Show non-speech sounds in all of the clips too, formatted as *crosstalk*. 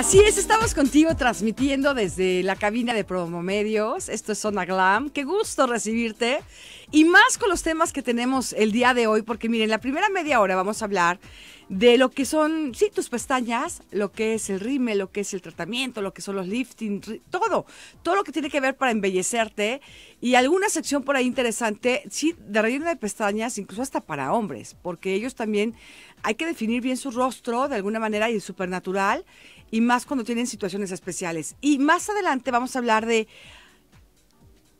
Así es, estamos contigo transmitiendo desde la cabina de Promomedios. Esto es Zona Glam. Qué gusto recibirte. Y más con los temas que tenemos el día de hoy, porque miren, la primera media hora vamos a hablar de lo que son, sí, tus pestañas, lo que es el rime, lo que es el tratamiento, lo que son los lifting, todo, todo lo que tiene que ver para embellecerte. Y alguna sección por ahí interesante, sí, de relleno de pestañas, incluso hasta para hombres, porque ellos también hay que definir bien su rostro de alguna manera y es supernatural y más cuando tienen situaciones especiales. Y más adelante vamos a hablar de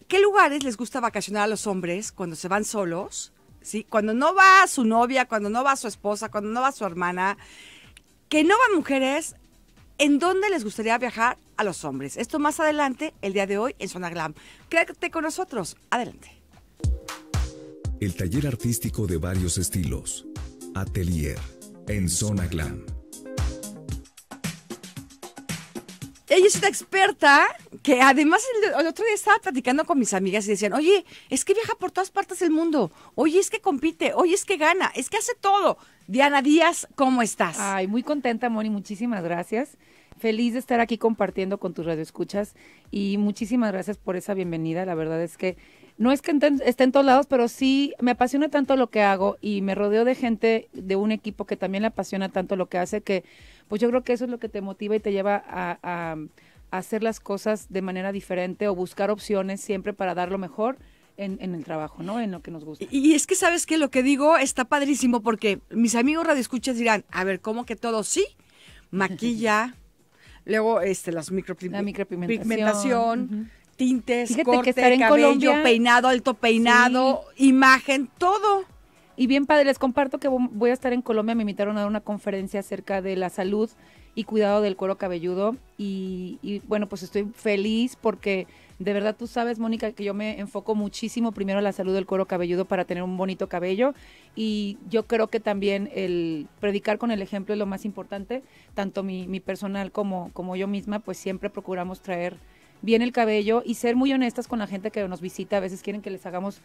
qué lugares les gusta vacacionar a los hombres cuando se van solos, ¿sí? Cuando no va su novia, cuando no va su esposa, cuando no va su hermana, que no van mujeres, ¿en dónde les gustaría viajar a los hombres? Esto más adelante, el día de hoy, en Zona Glam. Quédate con nosotros. Adelante. El taller artístico de varios estilos. Atelier en Zona Glam. ella es una experta que además el, otro día estaba platicando con mis amigas y decían, oye, es que viaja por todas partes del mundo, oye, es que compite, oye, es que gana, es que hace todo. Diana Díaz, ¿cómo estás? Ay, muy contenta, Moni, muchísimas gracias. Feliz de estar aquí compartiendo con tus radioescuchas y muchísimas gracias por esa bienvenida. La verdad es que no es que esté en todos lados, pero sí me apasiona tanto lo que hago y me rodeo de gente de un equipo que también le apasiona tanto lo que hace que pues yo creo que eso es lo que te motiva y te lleva a, hacer las cosas de manera diferente o buscar opciones siempre para dar lo mejor. En, el trabajo, ¿no? En lo que nos gusta. Y, es que sabes que lo que digo está padrísimo porque mis amigos radioescuchas dirán, a ver, ¿cómo que todo sí? Maquilla, *laughs* luego este las micro pigmentación, tintes, Fíjate corte, que peinado, alto peinado, imagen, todo. Y bien padre, les comparto que voy a estar en Colombia, me invitaron a dar una conferencia acerca de la salud y cuidado del cuero cabelludo. Y, bueno, pues estoy feliz porque de verdad tú sabes, Mónica, que yo me enfoco muchísimo primero en la salud del cuero cabelludo para tener un bonito cabello. Y yo creo que también el predicar con el ejemplo es lo más importante. Tanto mi, mi personal como, como yo misma, pues siempre procuramos traer bien el cabello y ser muy honestas con la gente que nos visita. A veces quieren que les hagamos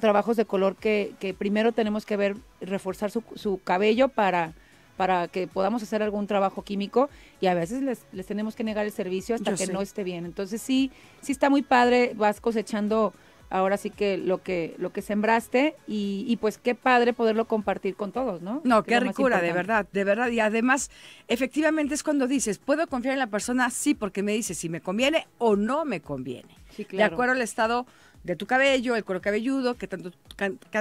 trabajos de color que, primero tenemos que ver, reforzar su, cabello para, para que podamos hacer algún trabajo químico y a veces les, les tenemos que negar el servicio hasta que no esté bien. Entonces sí, sí está muy padre, vas cosechando ahora sí que lo que lo que sembraste y, pues qué padre poderlo compartir con todos, ¿no? No, qué ricura, de verdad, de verdad. Y además, efectivamente es cuando dices, ¿puedo confiar en la persona? Sí, porque me dice si me conviene o no me conviene. Sí, De acuerdo al estado de tu cabello, el color cabelludo, qué,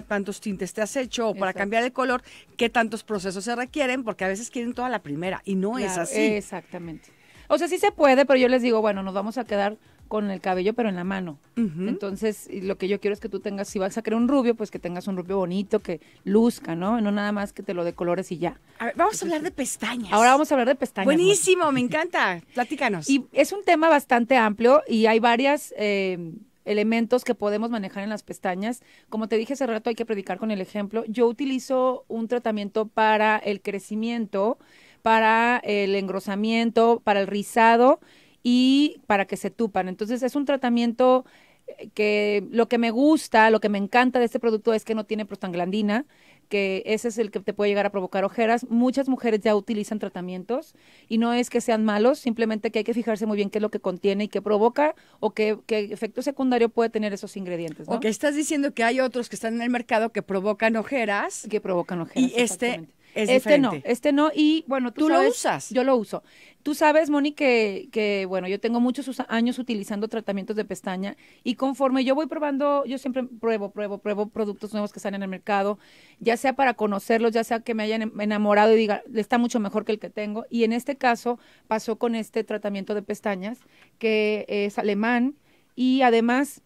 tantos tintes te has hecho, o para cambiar el color, qué tantos procesos se requieren, porque a veces quieren toda la primera y no es así. Exactamente. O sea, sí se puede, pero yo les digo, bueno, nos vamos a quedar con el cabello, pero en la mano. Entonces, lo que yo quiero es que tú tengas, si vas a crear un rubio, pues que tengas un rubio bonito, que luzca, ¿no? No nada más que te lo de y ya. A ver, vamos a hablar de pestañas. Ahora vamos a hablar de pestañas. Buenísimo, me *laughs* encanta. Platícanos. Y es un tema bastante amplio y hay varias... Eh, elementos que podemos manejar en las pestañas. Como te dije hace rato, hay que predicar con el ejemplo. Yo utilizo un tratamiento para el crecimiento, para el engrosamiento, para el rizado y para que se tupan. Entonces es un tratamiento eh, que lo que me gusta, lo que me encanta de este producto es que no tiene prostaglandina, que ese es el que te puede llegar a provocar ojeras. Muchas mujeres ya utilizan tratamientos y no es que sean malos, simplemente que hay que fijarse muy bien qué es lo que contiene y qué provoca o qué, efecto secundario puede tener esos ingredientes. ¿no? O estás diciendo que hay otros que están en el mercado que provocan ojeras. Que provocan ojeras. este este no, este no. Y bueno, tú, lo usas. Yo lo uso. Tú sabes, Moni, que, que, bueno, yo tengo muchos años utilizando tratamientos de pestaña y conforme yo voy probando, yo siempre pruebo, pruebo, pruebo productos nuevos que están en el mercado, ya sea para conocerlos, ya sea que me hayan em, enamorado y diga, está mucho mejor que el que tengo. Y en este caso pasó con este tratamiento de pestañas, que es alemán y además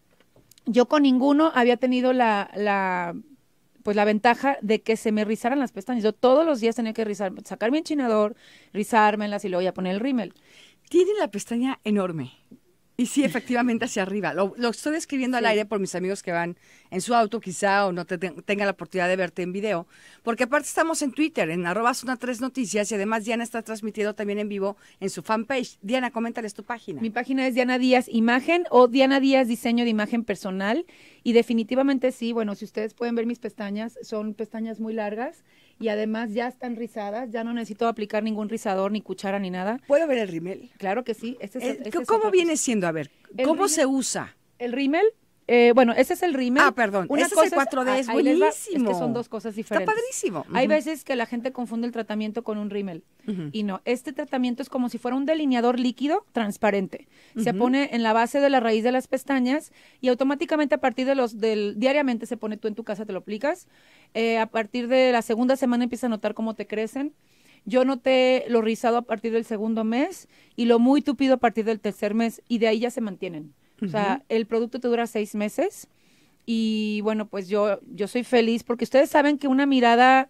yo con ninguno había tenido la pues la ventaja de que se me rizaran las pestañas. Yo todos los días tenía que rizar, sacar mi enchinador, rizármelas y luego ya poner el rímel. Tiene la pestaña enorme. Y sí, efectivamente hacia arriba. Lo, estoy describiendo al aire por mis amigos que van en su auto quizá o no te, tengan la oportunidad de verte en video, porque aparte estamos en Twitter, en arroba zona 3 noticias y además Diana está transmitiendo también en vivo en su fanpage. Diana, coméntales tu página. Mi página es Diana Díaz Imagen o Diana Díaz Diseño de Imagen Personal y definitivamente sí, bueno, si ustedes pueden ver mis pestañas, son pestañas muy largas y además ya están rizadas, ya no necesito aplicar ningún rizador, ni cuchara, ni nada. ¿Puedo ver el rimel? Claro que sí. Este eh, este ¿Cómo viene siendo? A ver, ¿cómo se usa? El rimel eh, bueno, ese es el rímel. Ah, perdón. es 4D, es, ah, buenísimo. son dos cosas diferentes. Está padrísimo. Hay veces que la gente confunde el tratamiento con un rímel. Y no, este tratamiento es como si fuera un delineador líquido transparente. Se pone en la base de la raíz de las pestañas y automáticamente a partir de los, del, diariamente se pone tú en tu casa, te lo aplicas. Eh, a partir de la segunda semana empiezas a notar cómo te crecen. Yo noté lo rizado a partir del segundo mes y lo muy tupido a partir del tercer mes y de ahí ya se mantienen. O sea, el producto te dura seis meses y bueno, pues yo, yo soy feliz porque ustedes saben que una mirada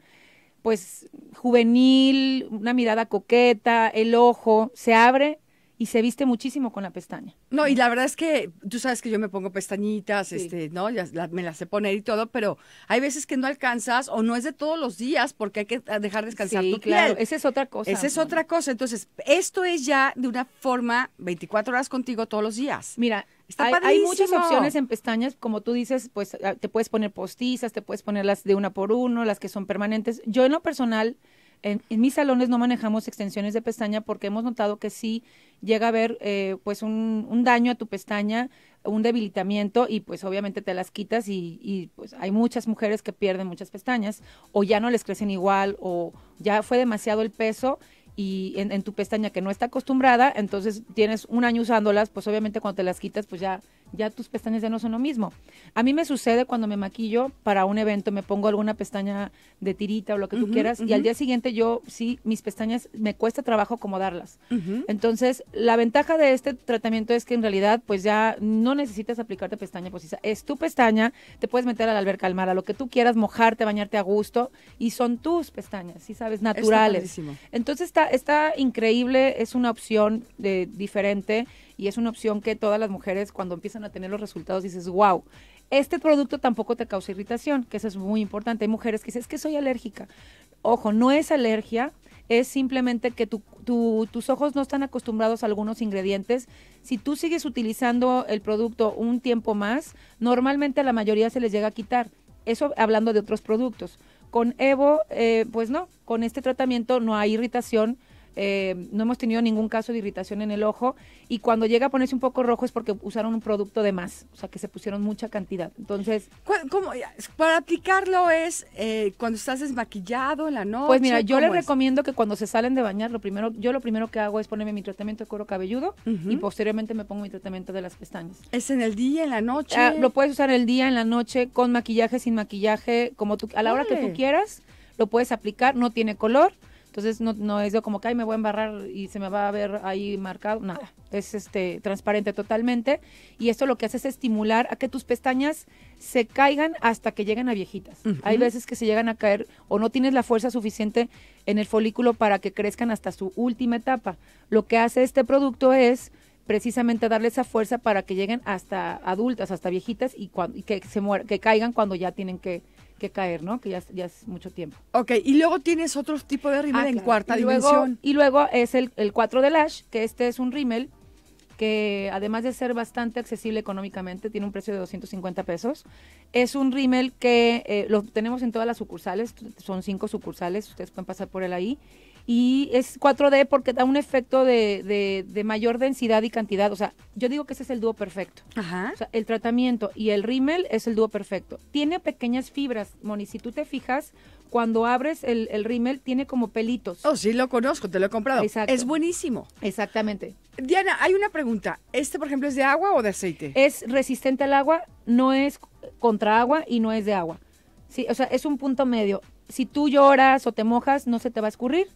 pues juvenil, una mirada coqueta, el ojo, se abre y se viste muchísimo con la pestaña. No, y la verdad es que tú sabes que yo me pongo pestañitas, este, ¿no? me las sé poner y todo, pero hay veces que no alcanzas o no es de todos los días porque hay que dejar descansar sí, claro, Esa es otra cosa. Esa es otra cosa. Entonces, esto es ya de una forma 24 horas contigo todos los días. Mira, hay, muchas opciones en pestañas, como tú dices, pues ah, te puedes poner postizas, te puedes poner las de una por uno, las que son permanentes. Yo en lo personal en, mis salones no manejamos extensiones de pestaña porque hemos notado que sí llega a haber eh, pues un, daño a tu pestaña, un debilitamiento y pues obviamente te las quitas y, pues hay muchas mujeres que pierden muchas pestañas o ya no les crecen igual o ya fue demasiado el peso y en, en tu pestaña que no está acostumbrada, entonces tienes un año usándolas, pues obviamente cuando te las quitas pues ya ya tus pestañas ya no son lo mismo. A mí me sucede cuando me maquillo para un evento, me pongo alguna pestaña de tirita o lo que tú quieras, y al día siguiente yo sí, mis pestañas me cuesta trabajo acomodarlas. Entonces, la ventaja de este tratamiento es que en realidad pues ya no necesitas aplicarte pestaña pues es tu pestaña, te puedes meter a alberca al mar, a lo que tú quieras, mojarte, bañarte a gusto, y son tus pestañas, sí sabes, naturales. Entonces está, está increíble, es una opción de, diferente y es una opción que todas las mujeres cuando empiezan a tener los resultados dices, wow. Este producto tampoco te causa irritación, que eso es muy importante. Hay mujeres que dicen, es que soy alérgica. Ojo, no es alergia, es simplemente que tus ojos no están acostumbrados a algunos ingredientes. Si tú sigues utilizando el producto un tiempo más, normalmente a la mayoría se les llega a quitar. Eso hablando de otros productos. Con Evo, eh, pues no, con este tratamiento no hay irritación eh, no hemos tenido ningún caso de irritación en el ojo y cuando llega a ponerse un poco rojo es porque usaron un producto de más, o sea que se pusieron mucha cantidad. Entonces, ¿Cómo? para aplicarlo es eh, cuando estás desmaquillado en la noche. Pues mira, yo les recomiendo que cuando se salen de bañar, lo primero, yo lo primero que hago es ponerme mi tratamiento de cuero cabelludo y posteriormente me pongo mi tratamiento de las pestañas. Es en el día, en la noche. Ah, lo puedes usar el día, en la noche, con maquillaje, sin maquillaje, como tú, a la hora que tú quieras, lo puedes aplicar, no tiene color entonces no, no es como que me voy a embarrar y se me va a ver ahí marcado, nada, es este transparente totalmente y esto lo que hace es estimular a que tus pestañas se caigan hasta que lleguen a viejitas. Hay veces que se llegan a caer o no tienes la fuerza suficiente en el folículo para que crezcan hasta su última etapa. Lo que hace este producto es precisamente darle esa fuerza para que lleguen hasta adultas, hasta viejitas y, que se que caigan cuando ya tienen que que caer, ¿no? Que ya, es mucho tiempo. Ok, y luego tienes otro tipo de rímel ah, en cuarta dimensión. y luego es el, el 4 de Lash, que este es un rímel que además de ser bastante accesible económicamente, tiene un precio de 250 pesos. Es un rímel que eh, lo tenemos en todas las sucursales, son cinco sucursales, ustedes pueden pasar por él ahí y es 4D porque da un efecto de, mayor densidad y cantidad. O sea, yo digo que ese es el dúo perfecto. Ajá. O sea, el tratamiento y el rímel es el dúo perfecto. Tiene pequeñas fibras, Moni, si tú te fijas, cuando abres el, el rímel tiene como pelitos. Oh, sí, lo conozco, te lo he comprado. Exacto. Es buenísimo. Exactamente. Diana, hay una pregunta. ¿Este, por ejemplo, es de agua o de aceite? Es resistente al agua, no es contra agua y no es de agua. Sí, o sea, es un punto medio. Si tú lloras o te mojas, no se te va a escurrir.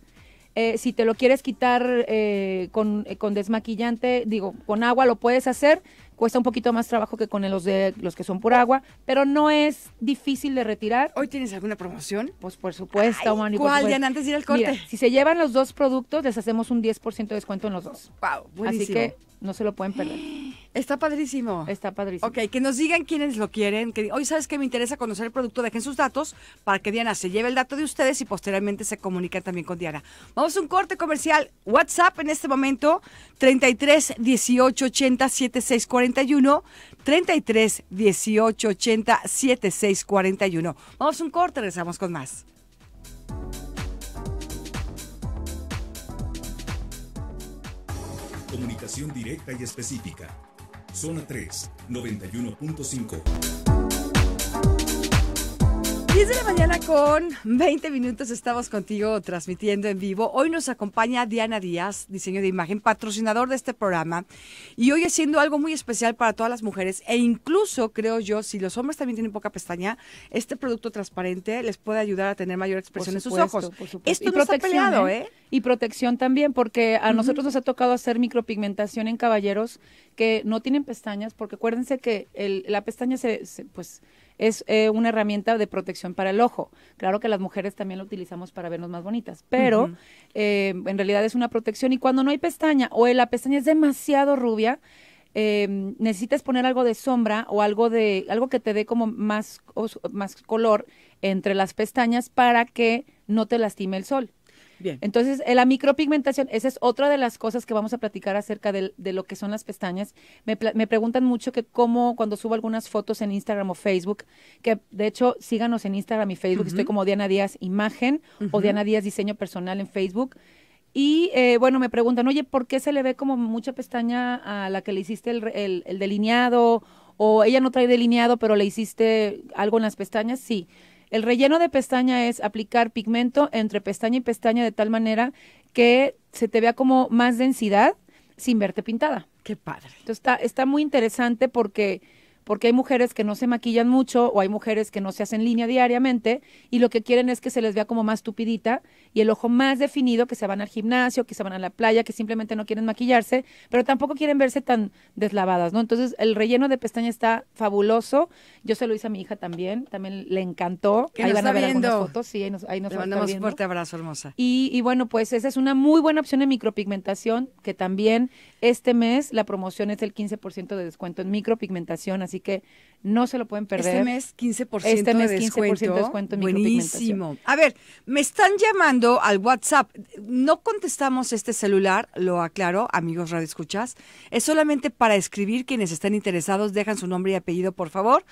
Eh, si te lo quieres quitar eh, eh, con, desmaquillante, digo, con agua lo puedes hacer. Cuesta un poquito más trabajo que con los de los que son por agua, pero no es difícil de retirar. ¿Hoy tienes alguna promoción? Pues por supuesto, Ay, ¿Cuál, antes de ir al corte? si se llevan los dos productos, les hacemos un 10% de descuento en los dos. Wow, Así que no se lo pueden perder. *gasps* Está padrísimo. Está padrísimo. Ok, que nos digan quiénes lo quieren. Que hoy sabes que me interesa conocer el producto, dejen sus datos para que Diana se lleve el dato de ustedes y posteriormente se comunique también con Diana. Vamos a un corte comercial. WhatsApp en este momento 33 18 80 7641 33 18 80 7641. Vamos a un corte, regresamos con más. Comunicación directa y específica. Zona 3, 91.5. 10 de la mañana con 20 minutos estamos contigo transmitiendo en vivo. Hoy nos acompaña Diana Díaz, diseño de imagen, patrocinador de este programa. Y hoy haciendo algo muy especial para todas las mujeres e incluso, creo yo, si los hombres también tienen poca pestaña, este producto transparente les puede ayudar a tener mayor expresión en sus ojos. Esto y no ¿eh? ¿eh? Y protección también, porque a nosotros nos ha tocado hacer micropigmentación en caballeros que no tienen pestañas, porque acuérdense que la pestaña se, se pues es eh, una herramienta de protección para el ojo. Claro que las mujeres también lo utilizamos para vernos más bonitas, pero eh, en realidad es una protección y cuando no hay pestaña o la pestaña es demasiado rubia, eh, necesitas poner algo de sombra o algo de algo que te dé como más, más color entre las pestañas para que no te lastime el sol. Entonces, eh, la micropigmentación, esa es otra de las cosas que vamos a platicar acerca de, lo que son las pestañas. Me, preguntan mucho que cómo, cuando subo algunas fotos en Instagram o Facebook, que de hecho síganos en Instagram y Facebook, estoy como Diana Díaz Imagen o Diana Díaz Diseño Personal en Facebook. Y eh, bueno, me preguntan, oye, ¿por qué se le ve como mucha pestaña a la que le hiciste el delineado? O ella no trae delineado, pero le hiciste algo en las pestañas. Sí. El relleno de pestaña es aplicar pigmento entre pestaña y pestaña de tal manera que se te vea como más densidad sin verte pintada. Qué padre. Entonces está, está muy interesante porque porque hay mujeres que no se maquillan mucho o hay mujeres que no se hacen línea diariamente y lo que quieren es que se les vea como más tupidita y el ojo más definido, que se van al gimnasio, que se van a la playa, que simplemente no quieren maquillarse, pero tampoco quieren verse tan deslavadas, ¿no? Entonces, el relleno de pestaña está fabuloso. Yo se lo hice a mi hija también, también le encantó. Ahí van a ver viendo? algunas fotos, sí, ahí nos, ahí nos Le mandamos un fuerte abrazo, hermosa. Y, y bueno, pues esa es una muy buena opción de micropigmentación, que también este mes la promoción es el 15% de descuento en micropigmentación, así Así que no se lo pueden este perder. Este mes 15%, este mes, 15 de, descuento. descuento. Buenísimo. A ver, me están llamando al WhatsApp. No contestamos este celular, lo aclaro, amigos Radio Escuchas. Es solamente para escribir quienes están interesados. Dejan su nombre y apellido, por favor.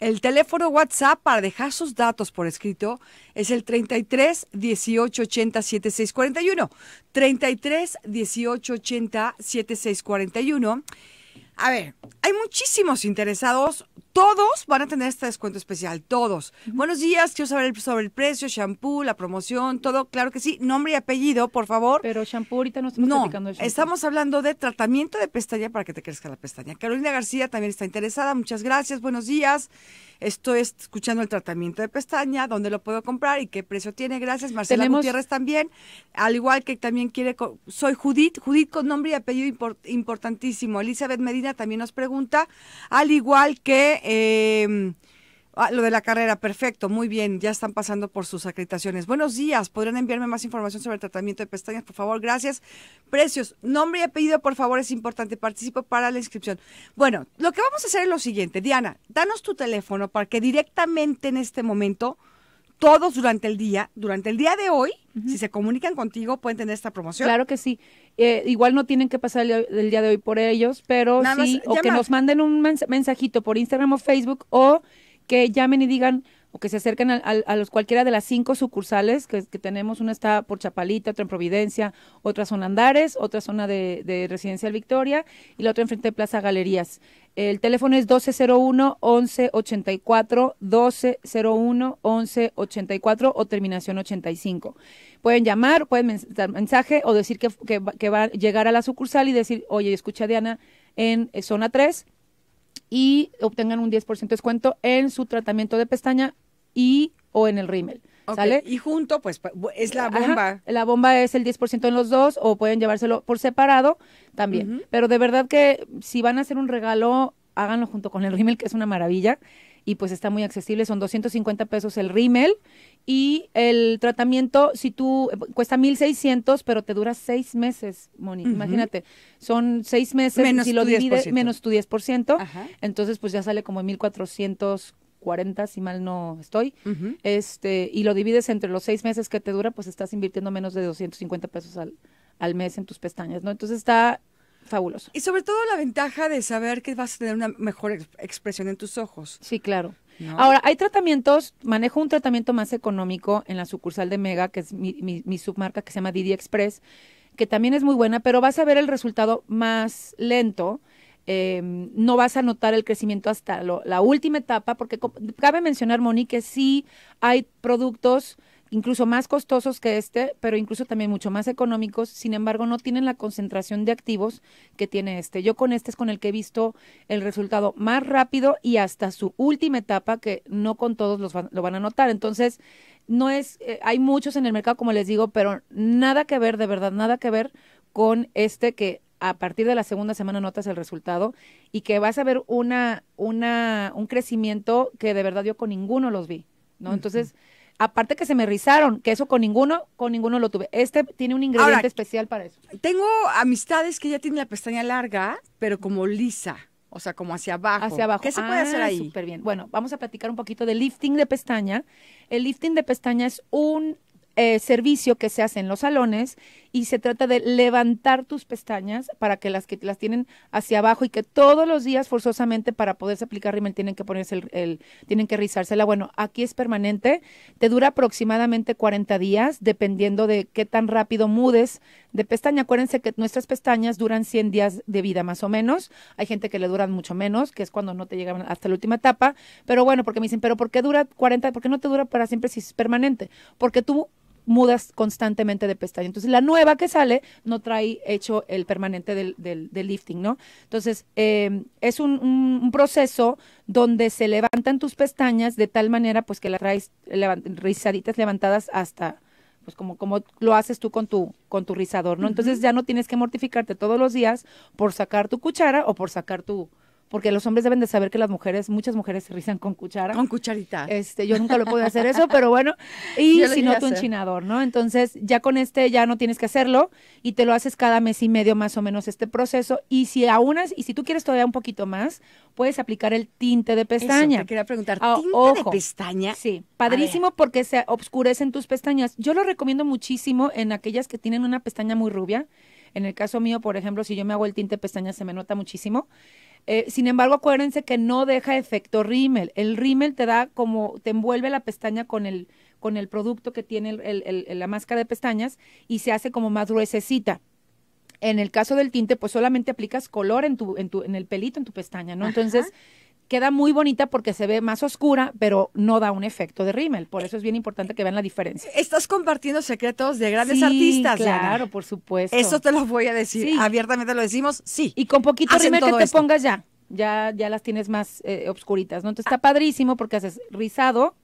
El teléfono WhatsApp para dejar sus datos por escrito es el 33 18 80 7641. 33 18 80 7641. A ver, hay muchísimos interesados todos van a tener este descuento especial, todos. Buenos días, quiero saber sobre el precio, shampoo, la promoción, todo, claro que sí, nombre y apellido, por favor. Pero shampoo ahorita no estamos no, estamos hablando de tratamiento de pestaña para que te crezca la pestaña. Carolina García también está interesada, muchas gracias, buenos días. Estoy escuchando el tratamiento de pestaña, dónde lo puedo comprar y qué precio tiene, gracias. Marcela Gutiérrez también, al igual que también quiere, soy Judith, Judith con nombre y apellido importantísimo. Elizabeth Medina también nos pregunta, al igual que Em, ah, lo de la carrera, perfecto, muy bien, ya están pasando por sus acreditaciones. Buenos días, ¿podrían enviarme más información sobre el tratamiento de pestañas, por favor? Gracias. Precios, nombre y apellido, por favor, es importante, participo para la inscripción. Bueno, lo que vamos a hacer es lo siguiente, Diana, danos tu teléfono para que directamente en este momento todos durante el día, durante el día de hoy, si se comunican contigo, pueden tener esta promoción. Claro que sí. Eh, igual no tienen que pasar el, día de hoy por ellos, pero sí, o que nos manden un mensajito por Instagram o Facebook, o que llamen y digan, o que se acerquen a, los cualquiera de las cinco sucursales que, tenemos, una está por Chapalita, otra en Providencia, otra son Andares, otra zona de, de Residencial Victoria y la otra enfrente de Plaza Galerías. El teléfono es 1201-1184, 1201-1184 o terminación 85. Pueden llamar, pueden dar mensaje o decir que, va a llegar a la sucursal y decir, oye, escucha a Diana en eh, zona 3 y obtengan un 10% de descuento en su tratamiento de pestaña y o en el rímel. ¿Sale? Y junto, pues es la bomba. La bomba es el 10% en los dos o pueden llevárselo por separado también. Pero de verdad que si van a hacer un regalo, háganlo junto con el rímel, que es una maravilla. Y pues está muy accesible, son 250 pesos el rímel. Y el tratamiento, si tú, eh, cuesta 1.600, pero te dura seis meses, Moni. Imagínate, son seis meses, menos si lo divides, menos tu 10%. Entonces, pues ya sale como 1.400 40, si mal no estoy, este, y lo divides entre los seis meses que te dura, pues estás invirtiendo menos de 250 pesos al, al mes en tus pestañas, ¿no? Entonces está fabuloso. Y sobre todo la ventaja de saber que vas a tener una mejor expresión en tus ojos. Sí, claro. Ahora, hay tratamientos, manejo un tratamiento más económico en la sucursal de Mega, que es mi, mi submarca que se llama Didi Express, que también es muy buena, pero vas a ver el resultado más lento Em, no vas a notar el crecimiento hasta la última etapa, porque cabe mencionar, Moni, que sí hay productos incluso más costosos que este, pero incluso también mucho más económicos, sin embargo no tienen la concentración de activos que tiene este. Yo con este es con el que he visto el resultado más rápido y hasta su última etapa, que no con todos los lo van a notar. Entonces, no es, eh, hay muchos en el mercado, como les digo, pero nada que ver, de verdad, nada que ver con este que a partir de la segunda semana notas el resultado y que vas a ver una, una, un crecimiento que de verdad yo con ninguno los vi, ¿no? Entonces, aparte que se me rizaron, que eso con ninguno, con ninguno lo tuve. Este tiene un ingrediente especial para eso. Tengo amistades que ya tienen la pestaña larga, pero como lisa. O sea, como hacia abajo. Hacia abajo. ¿Qué se puede hacer ah, ahí? Súper bien. Bueno, vamos a platicar un poquito de lifting de pestaña. El lifting de pestaña es un eh, servicio que se hace en los salones y se trata de levantar tus pestañas para que las que las tienen hacia abajo y que todos los días forzosamente para poderse aplicar rímel tienen que ponerse el, tienen que rizársela. Bueno, aquí es permanente, te dura aproximadamente 40 días dependiendo de qué tan rápido mudes de pestaña. Acuérdense que nuestras pestañas duran 100 días de vida más o menos. Hay gente que le duran mucho menos, que es cuando no te llegan hasta la última etapa, pero bueno, porque me dicen, "¿Pero por qué dura 40? ¿Por qué no te dura para siempre si es permanente?" Porque tú mudas constantemente de pestaña. Entonces, la nueva que sale no trae hecho el permanente del, del, lifting, ¿no? Entonces, em, es un, proceso donde se levantan tus pestañas de tal manera, pues, que las traes rizaditas, levantadas hasta, pues, como, como lo haces tú con tu, con tu rizador, ¿no? Entonces, ya no tienes que mortificarte todos los días por sacar tu cuchara o por sacar tu, porque los hombres deben de saber que las mujeres, muchas mujeres se rizan con cuchara. Con cucharita. Este, yo nunca lo pude hacer eso, pero bueno, *laughs* y si no tu enchinador, ¿no? Entonces, ya con este ya no tienes que hacerlo y te lo haces cada mes y medio más o menos este proceso y si aunas, y si tú quieres todavía un poquito más, puedes aplicar el tinte de pestaña. Eso, te quería preguntar, ah, ¿tinte de pestaña? Sí, padrísimo porque se obscurecen tus pestañas. Yo lo recomiendo muchísimo en aquellas que tienen una pestaña muy rubia. En el caso mío, por ejemplo, si yo me hago el tinte de pestaña se me nota muchísimo. Eh, sin embargo, acuérdense que no deja efecto rímel. El rímel te da como, te envuelve la pestaña con el, con el producto que tiene el, la máscara de pestañas y se hace como más gruesecita. En el caso del tinte, pues solamente aplicas color en tu, en tu, en el pelito, en tu pestaña, ¿no? Entonces, queda muy bonita porque se ve más oscura, pero no da un efecto de rímel. Por eso es bien importante que vean la diferencia. Estás compartiendo secretos de grandes artistas. Claro, por supuesto. Eso te lo voy a decir. Abiertamente lo decimos, sí. Y con poquito rímel que te pongas ya. Ya, ya las tienes más eh, obscuritas, ¿no? Entonces está padrísimo porque haces rizado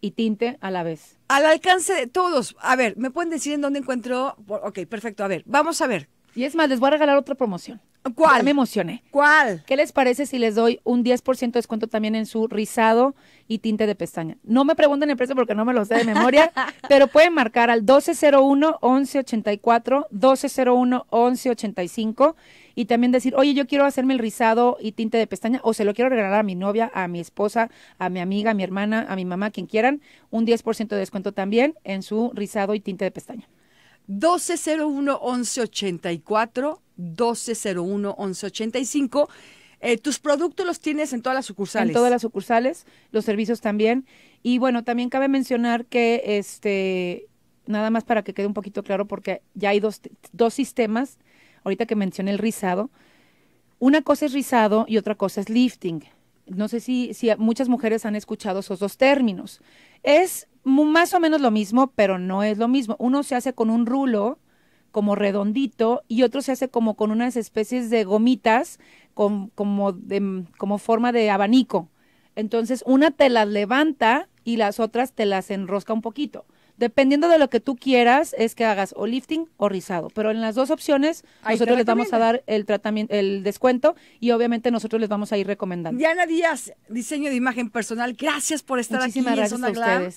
y tinte a la vez. Al alcance de todos. A ver, ¿me pueden decir en dónde encuentro? Ok, perfecto. A ver, vamos a ver. Y es más, les voy a regalar otra promoción. ¿Cuál? me emocioné. ¿Cuál? ¿Qué les parece si les doy un 10% de descuento también en su rizado y tinte de pestaña? No me pregunten el precio porque no me lo sé de memoria, *laughs* pero pueden marcar al 1201-1184, 1201-1185 y también decir, oye, yo quiero hacerme el rizado y tinte de pestaña o se lo quiero regalar a mi novia, a mi esposa, a mi amiga, a mi hermana, a mi mamá, quien quieran, un 10% de descuento también en su rizado y tinte de pestaña. 1201 1184 1201-1185. Eh, tus productos los tienes en todas las sucursales. En todas las sucursales, los servicios también. Y bueno, también cabe mencionar que este, nada más para que quede un poquito claro, porque ya hay dos, dos sistemas, ahorita que mencioné el rizado. Una cosa es rizado y otra cosa es lifting. No sé si, si muchas mujeres han escuchado esos dos términos. Es más o menos lo mismo, pero no es lo mismo. Uno se hace con un rulo como redondito y otro se hace como con unas especies de gomitas como, de, como forma de abanico. Entonces una te las levanta y las otras te las enrosca un poquito. Dependiendo de lo que tú quieras, es que hagas o lifting o rizado. Pero en las dos opciones, nosotros les vamos a dar el tratamiento, el descuento y obviamente nosotros les vamos a ir recomendando. Diana Díaz, diseño de imagen personal, gracias por estar aquí en Zona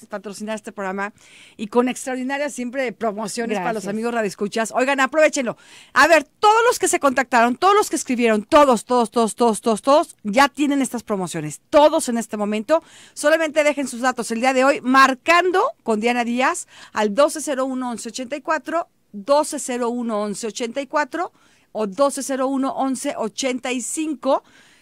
patrocinar este programa y con extraordinarias siempre promociones para los amigos Escuchas. Oigan, aprovechenlo. A ver, todos los que se contactaron, todos los que escribieron, todos, todos, todos, todos, todos, todos, ya tienen estas promociones. Todos en este momento. Solamente dejen sus datos el día de hoy marcando con Diana Díaz al 1201-1184, 1201-1184 o 1201-1185.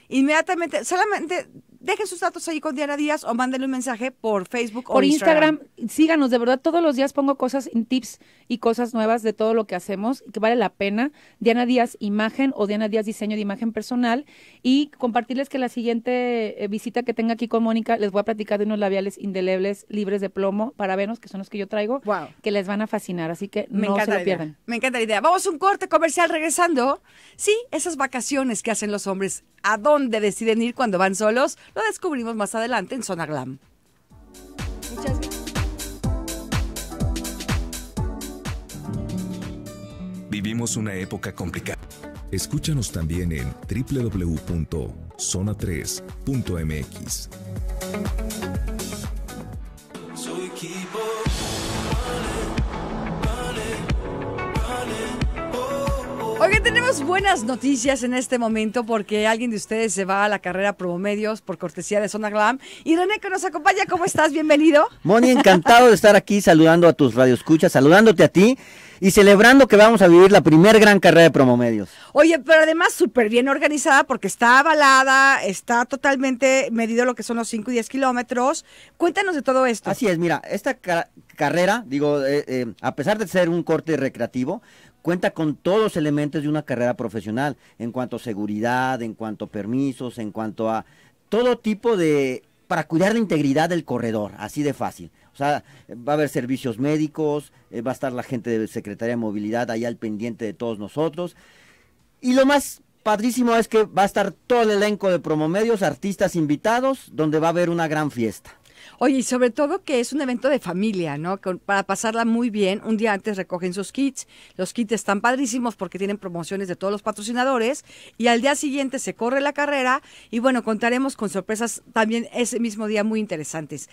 Inmediatamente, solamente dejen sus datos ahí con Diana Díaz o mándenle un mensaje por Facebook o Instagram. Instagram. Síganos, de verdad, todos los días pongo cosas, tips y cosas nuevas de todo lo que hacemos, y que vale la pena. Diana Díaz Imagen o Diana Díaz Diseño de Imagen Personal. Y compartirles que la siguiente eh, visita que tenga aquí con Mónica, les voy a platicar de unos labiales indelebles libres de plomo para venos, que son los que yo traigo, wow. que les van a fascinar. Así que no se lo pierdan. Me encanta la idea. Vamos a un corte comercial regresando. Sí, esas vacaciones que hacen los hombres, ¿a dónde deciden ir cuando van solos? Lo descubrimos más adelante en Zona Glam. Vivimos una época complicada. Escúchanos también en www.zona3.mx. tenemos buenas noticias en este momento porque alguien de ustedes se va a la carrera Promomedios por cortesía de Zona Glam. Y René, que nos acompaña, ¿cómo estás? Bienvenido. Moni, encantado de estar aquí saludando a tus radioescuchas, saludándote a ti y celebrando que vamos a vivir la primer gran carrera de Promomedios. Oye, pero además súper bien organizada porque está avalada, está totalmente medido lo que son los 5 y 10 kilómetros. Cuéntanos de todo esto. Así es, mira, esta carrera, digo, eh, eh, a pesar de ser un corte recreativo, cuenta con todos los elementos de una carrera profesional, en cuanto a seguridad, en cuanto a permisos, en cuanto a todo tipo de... para cuidar la integridad del corredor, así de fácil. O sea, va a haber servicios médicos, eh, va a estar la gente de Secretaría de Movilidad allá al pendiente de todos nosotros. Y lo más padrísimo es que va a estar todo el elenco de promomedios, artistas invitados, donde va a haber una gran fiesta. Oye, y sobre todo que es un evento de familia, ¿no? para pasarla muy bien, un día antes recogen sus kits, los kits están padrísimos porque tienen promociones de todos los patrocinadores y al día siguiente se corre la carrera y bueno, contaremos con sorpresas también ese mismo día muy interesantes.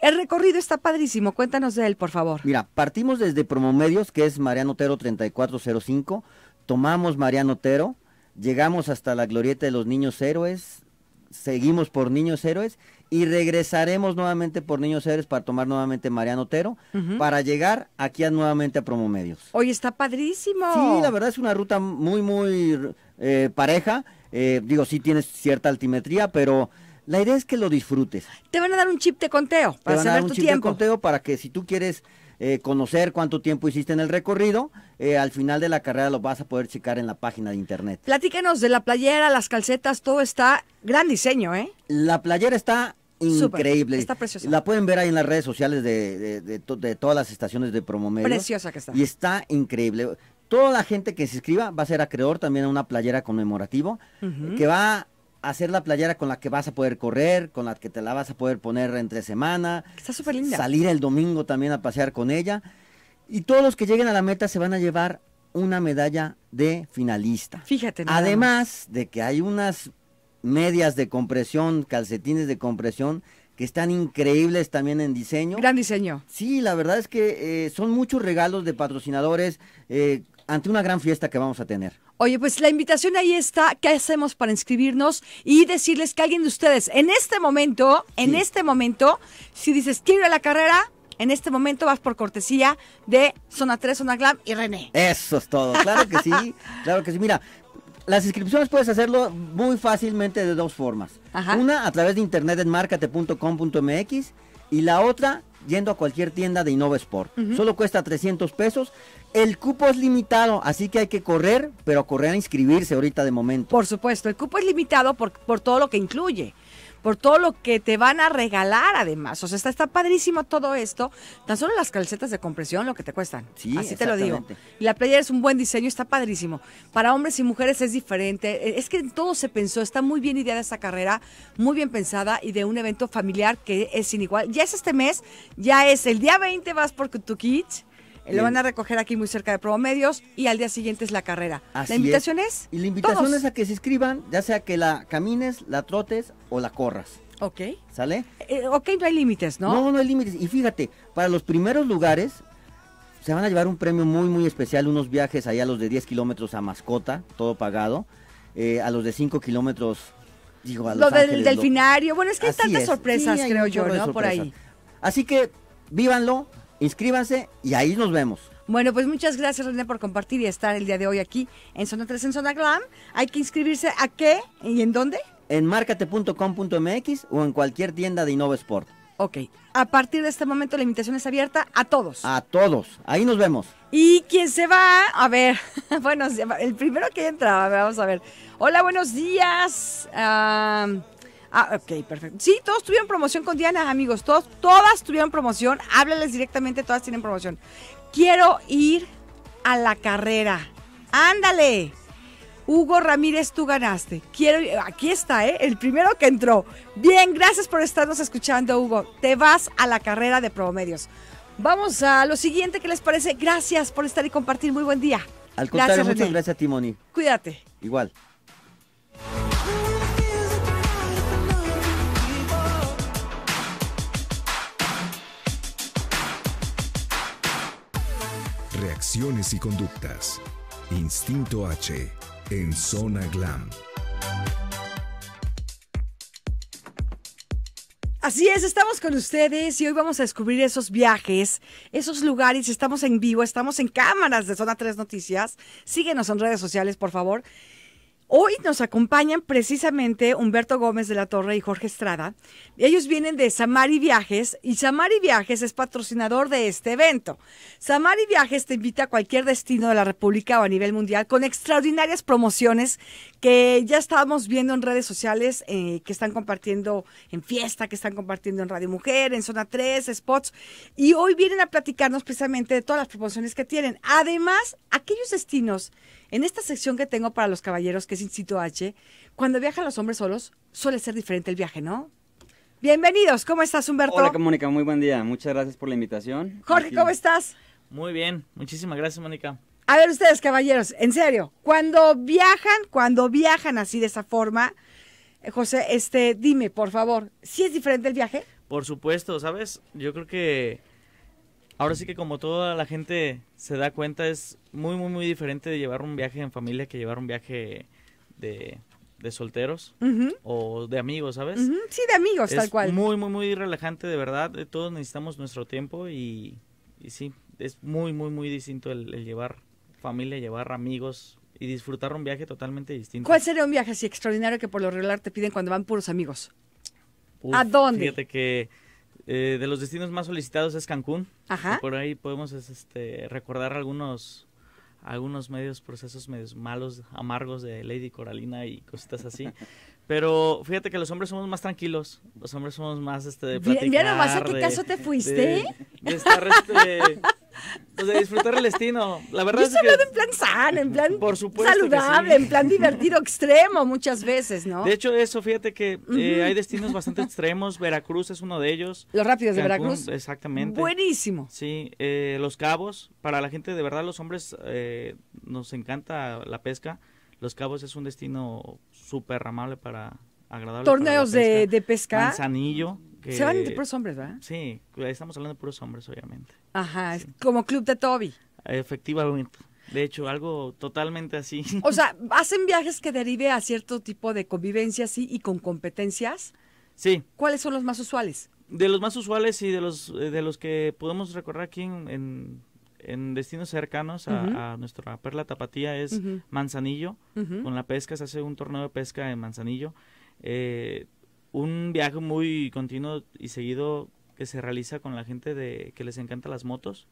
El recorrido está padrísimo, cuéntanos de él, por favor. Mira, partimos desde Promomedios, que es Mariano Otero 3405, tomamos Mariano Otero, llegamos hasta la glorieta de los niños héroes, seguimos por Niños Héroes y regresaremos nuevamente por Niños Héroes para tomar nuevamente Mariano Otero para llegar aquí a, nuevamente a Promomedios. Hoy está padrísimo. Sí, la verdad es una ruta muy, muy eh, pareja. Eh, digo, sí tienes cierta altimetría, pero la idea es que lo disfrutes. Te van a dar un chip de conteo para Te van a dar un chip de conteo para que si tú quieres eh, conocer cuánto tiempo hiciste en el recorrido. Eh, al final de la carrera lo vas a poder checar en la página de internet. Platíquenos de la playera, las calcetas, todo está gran diseño, ¿eh? La playera está increíble. está preciosa. La pueden ver ahí en las redes sociales de, todas las estaciones de Promomedio. Preciosa que está. Y está increíble. Toda la gente que se inscriba va a ser acreedor también a una playera conmemorativo que va hacer la playera con la que vas a poder correr, con la que te la vas a poder poner entre semana. Está súper linda. Salir el domingo también a pasear con ella. Y todos los que lleguen a la meta se van a llevar una medalla de finalista. Fíjate. Además de que hay unas medias de compresión, calcetines de compresión, que están increíbles también en diseño. Gran diseño. Sí, la verdad es que eh, son muchos regalos de patrocinadores eh, ante una gran fiesta que vamos a tener. Oye, pues la invitación ahí está. ¿Qué hacemos para inscribirnos? Y decirles que alguien de ustedes, en este momento, en este momento, si dices, quiero la carrera, en este momento vas por cortesía de Zona 3, Zona Glam y René. Eso es todo. Claro que sí. *laughs* claro que sí. Mira, las inscripciones puedes hacerlo muy fácilmente de dos formas. Una a través de internet en marcate.com.mx y la otra yendo a cualquier tienda de Innova Sport. Solo cuesta 300 pesos. El cupo es limitado, así que hay que correr, pero correr a inscribirse ahorita de momento. Por supuesto, el cupo es limitado por, por todo lo que incluye por todo lo que te van a regalar además. O sea, está, está padrísimo todo esto. Tan solo las calcetas de compresión lo que te cuestan. Sí, Así te lo digo. Y la playera es un buen diseño, está padrísimo. Para hombres y mujeres es diferente. E, es que todo se pensó, está muy bien ideada esta carrera, muy bien pensada y de un evento familiar que es sin igual. Ya es este mes, ya es el día 20 vas por tu kit. Lo van a recoger aquí muy cerca de Promedios y al día siguiente es la carrera. la invitación es. y la invitación es a que se inscriban, ya sea que la camines, la trotes o la corras. Ok. ¿Sale? Eh, ok, no hay límites, ¿no? No, no hay límites. Y fíjate, para los primeros lugares se van a llevar un premio muy, muy especial, unos viajes allá a los de 10 kilómetros a Mascota, todo pagado, eh, a los de 5 kilómetros, digo, a Los Lo del bueno, es que hay tantas sorpresas, creo yo, ¿no? Por ahí. Así que, vívanlo, inscríbanse y ahí nos vemos. Bueno, pues muchas gracias René por compartir y estar el día de hoy aquí en Zona 3 en Zona Glam. Hay que inscribirse a qué y en dónde? En márcate.com.mx o en cualquier tienda de Innova Sport. Ok, a partir de este momento la invitación es abierta a todos. A todos, ahí nos vemos. Y quién se va, a ver, *laughs* bueno, el primero que entra, vamos a ver. Hola, buenos días. Ah, Ah, ok, perfecto. Sí, todos tuvieron promoción con Diana, amigos. Todos, todas tuvieron promoción. Háblales directamente, todas tienen promoción. Quiero ir a la carrera. Ándale. Hugo Ramírez, tú ganaste. Quiero, aquí está, ¿eh? El primero que entró. Bien, gracias por estarnos escuchando, Hugo. Te vas a la carrera de promedios. Vamos a lo siguiente, ¿qué les parece? Gracias por estar y compartir. Muy buen día. Al contrario, muchas gracias a ti, Moni. Cuídate. Igual. acciones y conductas. Instinto H en Zona Glam. Así es, estamos con ustedes y hoy vamos a descubrir esos viajes, esos lugares. Estamos en vivo, estamos en cámaras de Zona 3 Noticias. Síguenos en redes sociales, por favor. Hoy nos acompañan precisamente Humberto Gómez de la Torre y Jorge Estrada. Ellos vienen de Samari Viajes y Samari Viajes es patrocinador de este evento. Samari Viajes te invita a cualquier destino de la República o a nivel mundial con extraordinarias promociones que ya estábamos viendo en redes sociales eh, que están compartiendo en fiesta, que están compartiendo en Radio Mujer, en Zona 3, Spots, y hoy vienen a platicarnos precisamente de todas las promociones que tienen. Además, aquellos destinos, en esta sección que tengo para los caballeros, que es Instituto H, cuando viajan los hombres solos, suele ser diferente el viaje, ¿no? Bienvenidos, ¿cómo estás Humberto? Hola Mónica, muy buen día, muchas gracias por la invitación. Jorge, ¿cómo estás? Muy bien, muchísimas gracias Mónica. A ver ustedes, caballeros, en serio, cuando viajan, cuando viajan así de esa forma, eh, José, este, dime, por favor, ¿si ¿sí es diferente el viaje? Por supuesto, ¿sabes? Yo creo que ahora sí que como toda la gente se da cuenta, es muy, muy, muy diferente de llevar un viaje en familia que llevar un viaje de, solteros o de amigos, ¿sabes? Sí, de amigos, tal cual. Muy, muy, muy relajante, de verdad. Todos necesitamos nuestro tiempo y, sí, es muy, muy, muy distinto el llevar familia, llevar amigos y disfrutar un viaje totalmente distinto. ¿Cuál sería un viaje así extraordinario que por lo regular te piden cuando van puros amigos? ¿A dónde? Fíjate que eh, de los destinos más solicitados es Cancún. Ajá. Por ahí podemos este, recordar algunos algunos medios procesos medios malos, amargos de Lady Coralina y cositas así. *laughs* Pero fíjate que los hombres somos más tranquilos, los hombres somos más este de platicar. Mira nomás a qué caso te fuiste. este *laughs* O sea, disfrutar el destino. La verdad Yo es en plan sano, en plan saludable, en plan divertido extremo muchas veces, ¿no? De hecho, eso, fíjate que eh, hay destinos bastante extremos. Veracruz es uno de ellos. Los rápidos de Veracruz. Exactamente. Buenísimo. Sí, eh, los cabos. Para la gente, de verdad, los hombres eh, nos encanta la pesca. Los cabos es un destino súper amable para. Agradable Torneos De, pesca. Manzanillo. Se van de puros hombres, ¿verdad? Sí, estamos hablando de puros hombres, obviamente. Ajá, como club de Toby. Efectivamente. De hecho, algo totalmente así. O sea, *laughs* ¿hacen viajes que derive a cierto tipo de convivencia sí, y con competencias? Sí. ¿Cuáles son los más usuales? De los más usuales y de los, eh, de los que podemos recorrer aquí en, destinos cercanos a, nuestra perla tapatía es Manzanillo. Con la pesca se hace un torneo de pesca en Manzanillo. Eh, un viaje muy continuo y seguido que se realiza con la gente de que les encanta las motos.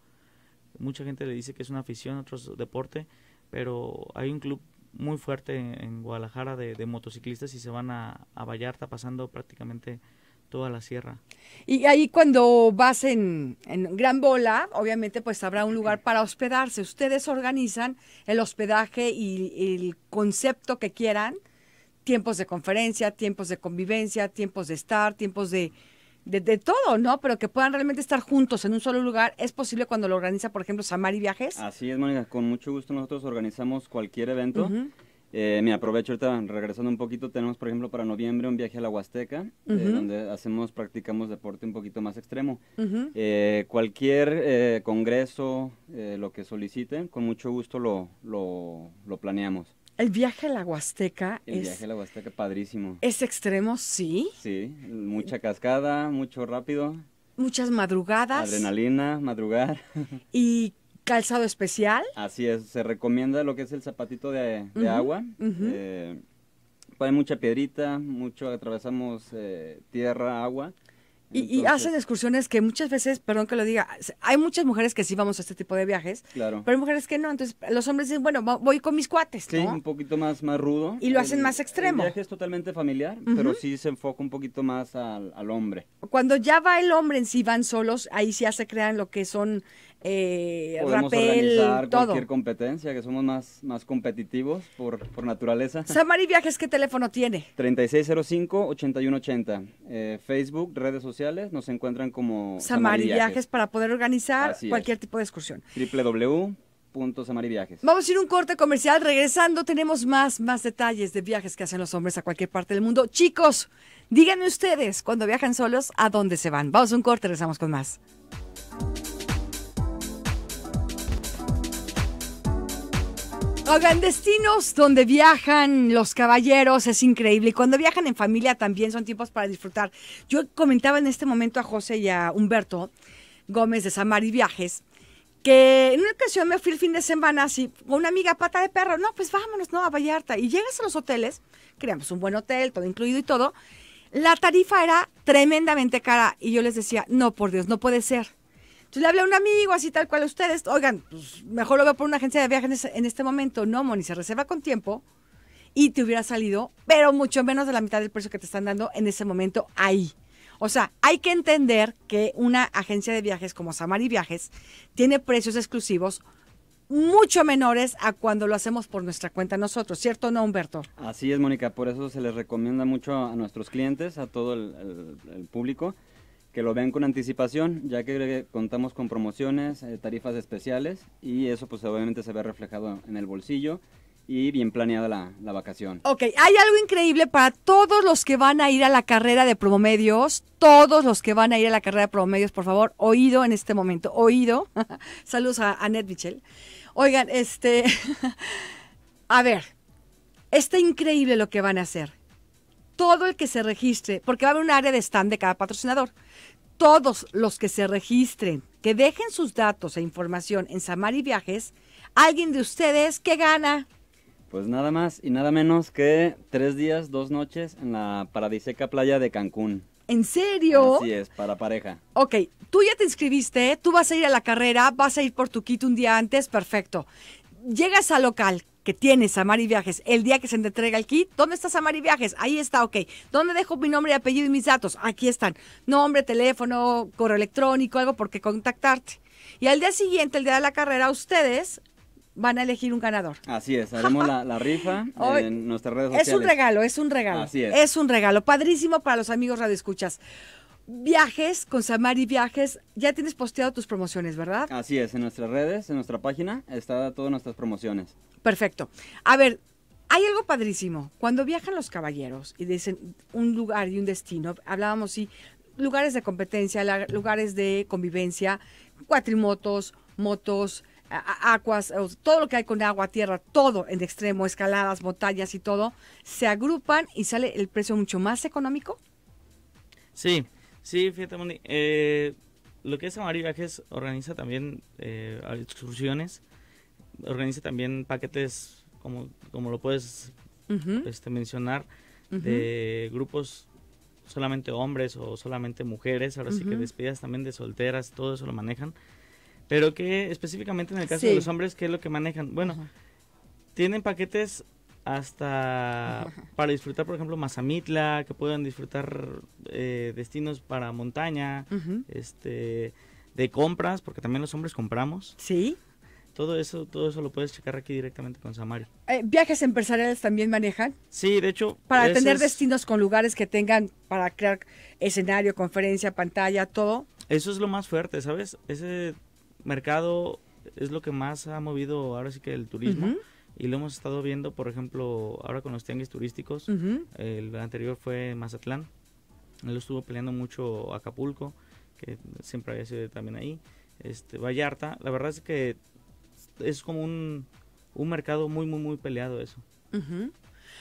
Mucha gente le dice que es una afición, otro deporte, pero hay un club muy fuerte en, Guadalajara de, motociclistas y se van a, a Vallarta pasando prácticamente toda la sierra. Y ahí cuando vas en, en, Gran Bola, obviamente pues habrá un lugar para hospedarse. Ustedes organizan el hospedaje y el concepto que quieran, tiempos de conferencia, tiempos de convivencia, tiempos de estar, tiempos de de, todo, ¿no? Pero que puedan realmente estar juntos en un solo lugar. Es posible cuando lo organiza, por ejemplo, Samari Viajes. Así es, Mónica. Con mucho gusto nosotros organizamos cualquier evento. Eh, me aprovecho ahorita, regresando un poquito, tenemos, por ejemplo, para noviembre un viaje a la Huasteca, eh, donde hacemos, practicamos deporte un poquito más extremo. Eh, cualquier congreso, lo que soliciten, con mucho gusto lo, lo planeamos. El viaje a la Huasteca el es... viaje a la Huasteca, padrísimo. ¿Es extremo? Sí. Sí, mucha cascada, mucho rápido. Muchas madrugadas. Adrenalina, madrugar. ¿Y calzado especial? Así es, se recomienda lo que es el zapatito de, agua. Eh, pues hay mucha piedrita, mucho atravesamos eh, tierra, agua. Y, hacen excursiones que muchas veces, perdón que lo diga, hay muchas mujeres que sí vamos a este tipo de viajes, claro. pero hay mujeres que no. Entonces, los hombres dicen, bueno, voy con mis cuates. ¿no? Sí, un poquito más, más rudo. Y lo hacen más extremo. El viaje es totalmente familiar, pero sí se enfoca un poquito más al, al, hombre. Cuando ya va el hombre en sí, van solos, ahí sí ya se crean lo que son eh, Podemos organizar cualquier competencia, que somos más, más competitivos por, por naturaleza. *laughs* Samari Viajes, ¿qué teléfono tiene? 3605-8180. Eh, Facebook, redes sociales, nos encuentran como Samari, Viajes. para poder organizar cualquier tipo de excursión. www.samariviajes. Vamos a ir un corte comercial. Regresando, tenemos más, más detalles de viajes que hacen los hombres a cualquier parte del mundo. Chicos, díganme ustedes, cuando viajan solos, ¿a dónde se van? Vamos a un corte, regresamos con más. Oigan, destinos donde viajan los caballeros es increíble. Y cuando viajan en familia también son tiempos para disfrutar. Yo comentaba en este momento a José y a Humberto Gómez de Samari Viajes que en una ocasión me fui el fin de semana así con una amiga pata de perro. No, pues vámonos, no, a Vallarta. Y llegas a los hoteles, creamos un buen hotel, todo incluido y todo. La tarifa era tremendamente cara. Y yo les decía, no, por Dios, no puede ser entonces le habla a un amigo, así tal cual a ustedes. Oigan, pues, mejor lo veo por una agencia de viajes en este momento. No, Moni, se reserva con tiempo y te hubiera salido, pero mucho menos de la mitad del precio que te están dando en ese momento ahí. O sea, hay que entender que una agencia de viajes como Samari Viajes tiene precios exclusivos mucho menores a cuando lo hacemos por nuestra cuenta nosotros, ¿cierto o no, Humberto? Así es, Mónica, por eso se les recomienda mucho a nuestros clientes, a todo el público, que lo vean con anticipación, ya que contamos con promociones, eh, tarifas especiales y eso pues obviamente se ve reflejado en el bolsillo y bien planeada la, vacación. Ok, hay algo increíble para todos los que van a ir a la carrera de promedios, todos los que van a ir a la carrera de promedios, por favor, oído en este momento, oído. *laughs* Saludos a Ned Michel. Oigan, este, *laughs* a ver, está increíble lo que van a hacer. Todo el que se registre, porque va a haber un área de stand de cada patrocinador todos los que se registren, que dejen sus datos e información en Samari Viajes, alguien de ustedes que gana. Pues nada más y nada menos que tres días, dos noches en la paradiseca playa de Cancún. ¿En serio? Así es, para pareja. Ok, tú ya te inscribiste, tú vas a ir a la carrera, vas a ir por tu kit un día antes, perfecto. Llegas al local, que tiene Samari Viajes el día que se entrega el kit. ¿Dónde está Samari Viajes? Ahí está, ok. ¿Dónde dejo mi nombre y apellido y mis datos? Aquí están. Nombre, teléfono, correo electrónico, algo por qué contactarte. Y al día siguiente, el día de la carrera, ustedes van a elegir un ganador. Así es, haremos la, rifa *laughs* en nuestras redes sociales. Es un regalo, es un regalo. Así es. Es un regalo, padrísimo para los amigos radioescuchas. escuchas viajes con Samari Viajes. Ya tienes posteado tus promociones, ¿verdad? Así es, en nuestras redes, en nuestra página, está todas nuestras promociones. Perfecto. A ver, hay algo padrísimo. Cuando viajan los caballeros y dicen un lugar y un destino, hablábamos, sí, lugares de competencia, lugares de convivencia, cuatrimotos, motos, aguas, todo lo que hay con agua, tierra, todo en extremo, escaladas, montañas y todo, se agrupan y sale el precio mucho más económico. Sí, Sí, fíjate, Moni, eh, lo que es Amar Viajes organiza también eh, excursiones, organiza también paquetes, como, como lo puedes este, mencionar, de grupos solamente hombres o solamente mujeres, ahora sí que despedidas también de solteras, todo eso lo manejan. Pero que específicamente en el caso de los hombres, ¿qué es lo que manejan? Bueno, tienen paquetes hasta para disfrutar, por ejemplo, Mazamitla, que puedan disfrutar eh, destinos para montaña, este, de compras, porque también los hombres compramos. Sí. Todo eso, todo eso lo puedes checar aquí directamente con Samario eh, ¿Viajes empresariales también manejan? Sí, de hecho. Para tener destinos con lugares que tengan para crear escenario, conferencia, pantalla, todo. Eso es lo más fuerte, ¿sabes? Ese mercado es lo que más ha movido ahora sí que el turismo y lo hemos estado viendo, por ejemplo, ahora con los tianguis turísticos, el anterior fue Mazatlán, él estuvo peleando mucho Acapulco, que siempre había sido también ahí, este, Vallarta, la verdad es que es como un, un mercado muy, muy, muy peleado eso.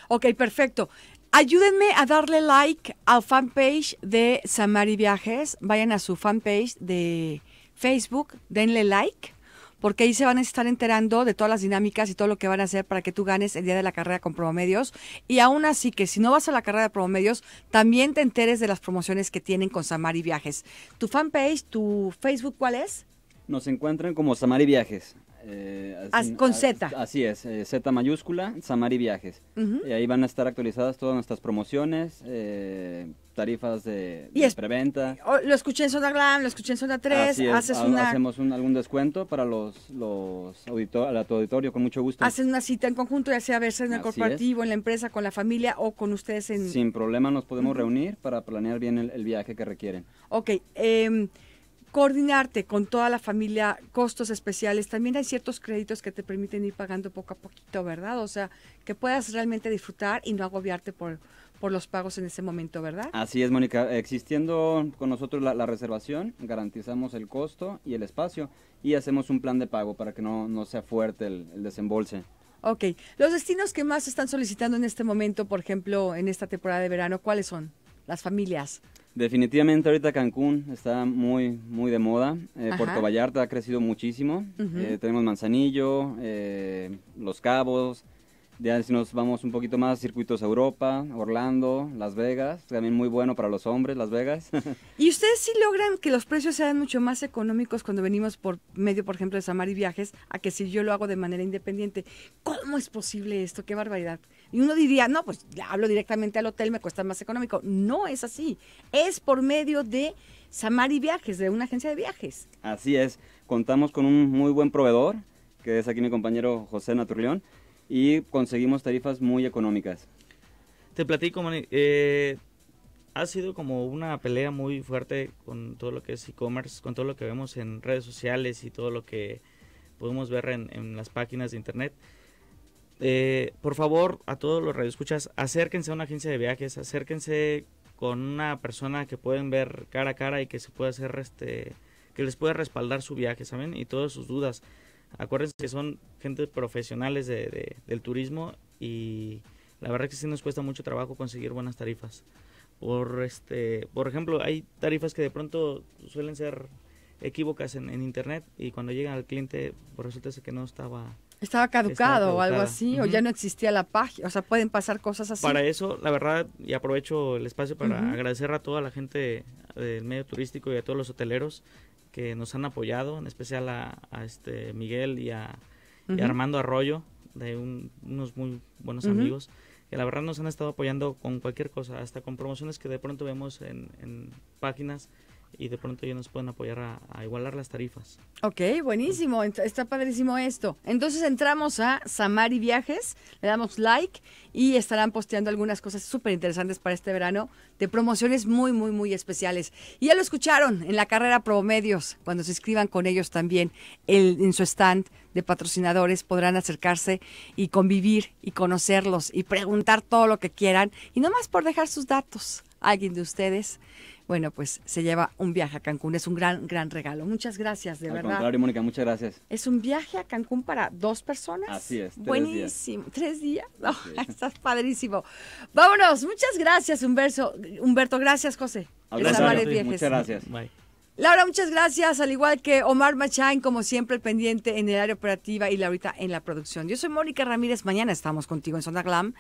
Ok, perfecto. Ayúdenme a darle like al fanpage de Samari Viajes. Vayan a su fanpage de Facebook, denle like porque ahí se van a estar enterando de todas las dinámicas y todo lo que van a hacer para que tú ganes el día de la carrera con promedios. Y aún así que si no vas a la carrera de promedios, también te enteres de las promociones que tienen con Samari Viajes. ¿Tu fanpage, tu Facebook cuál es? Nos encuentran como Samari Viajes. Eh, con Z. Así es, eh, Z mayúscula, Samari Viajes. Y ahí van a estar actualizadas todas nuestras promociones, eh, tarifas de, y es, preventa. Lo escuché en Zona Glam, lo escuché en Zona 3, haces Hacemos un, algún descuento para los, los tu auditorio, con mucho gusto. Hacen una cita en conjunto, ya sea a veces en el corporativo, en la empresa, con la familia o con ustedes en... Sin problema nos podemos reunir para planear bien el, viaje que requieren. Ok, em, coordinarte con toda la familia, costos especiales, también hay ciertos créditos que te permiten ir pagando poco a poquito, ¿verdad? O sea, que puedas realmente disfrutar y no agobiarte por los pagos en ese momento, ¿verdad? Así es, Mónica. Existiendo con nosotros la, reservación, garantizamos el costo y el espacio y hacemos un plan de pago para que no, sea fuerte el, desembolse. Ok. Los destinos que más están solicitando en este momento, por ejemplo, en esta temporada de verano, ¿cuáles son? Las familias. Definitivamente ahorita Cancún está muy, muy de moda. Eh, Puerto Vallarta ha crecido muchísimo. Eh, tenemos Manzanillo, eh, Los Cabos, ya si nos vamos un poquito más, circuitos a Europa, Orlando, Las Vegas, también muy bueno para los hombres, Las Vegas. *laughs* ¿Y ustedes sí logran que los precios sean mucho más económicos cuando venimos por medio, por ejemplo, de Samari Viajes, a que si yo lo hago de manera independiente? ¿Cómo es posible esto? ¡Qué barbaridad! Y uno diría, no, pues hablo directamente al hotel, me cuesta más económico. No es así. Es por medio de Samari Viajes, de una agencia de viajes. Así es. Contamos con un muy buen proveedor, que es aquí mi compañero José Naturleón y conseguimos tarifas muy económicas. Te platico, Moni, eh, ha sido como una pelea muy fuerte con todo lo que es e-commerce, con todo lo que vemos en redes sociales y todo lo que podemos ver en, las páginas de internet. Eh, por favor, a todos los radioescuchas, acérquense a una agencia de viajes, acérquense con una persona que pueden ver cara a cara y que se puede hacer este que les pueda respaldar su viaje, ¿saben? Y todas sus dudas acuérdense que son gente profesionales de, de, del turismo y la verdad que sí nos cuesta mucho trabajo conseguir buenas tarifas. Por, este, por ejemplo, hay tarifas que de pronto suelen ser equívocas en, en internet y cuando llegan al cliente pues resulta que no estaba estaba caducado o algo así, o ya no existía la página, o sea, pueden pasar cosas así. Para eso, la verdad, y aprovecho el espacio para agradecer a toda la gente del medio turístico y a todos los hoteleros que nos han apoyado, en especial a, este Miguel y a, Armando Arroyo, de unos muy buenos amigos, que la verdad nos han estado apoyando con cualquier cosa, hasta con promociones que de pronto vemos en páginas y de pronto ya nos pueden apoyar a, igualar las tarifas. Ok, buenísimo, está padrísimo esto. Entonces entramos a Samari Viajes, le damos like y estarán posteando algunas cosas súper interesantes para este verano de promociones muy, muy, muy especiales. Y ya lo escucharon en la carrera Promedios, cuando se inscriban con ellos también en su stand de patrocinadores podrán acercarse y convivir y conocerlos y preguntar todo lo que quieran y no más por dejar sus datos a alguien de ustedes bueno, pues se lleva un viaje a Cancún. Es un gran, gran regalo. Muchas gracias, de Al verdad. Contrario, Mónica, muchas gracias. Es un viaje a Cancún para dos personas. Así es. Buenísimo. Tres días. *laughs* estás padrísimo. Vámonos. Muchas gracias, Humberto. Humberto, gracias, José. Gracias, muchas gracias. Laura, muchas gracias, al igual que Omar Machain, como siempre, el pendiente en el área operativa y Laurita en la producción. Yo soy Mónica Ramírez, mañana estamos contigo en Zona Glam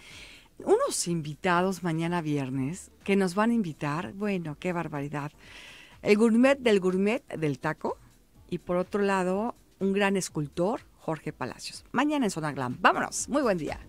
unos invitados mañana viernes que nos van a invitar. Bueno, qué barbaridad. El gourmet del gourmet del taco. Y por otro lado, un gran escultor, Jorge Palacios. Mañana en Zona Glam. Vámonos. Muy buen día.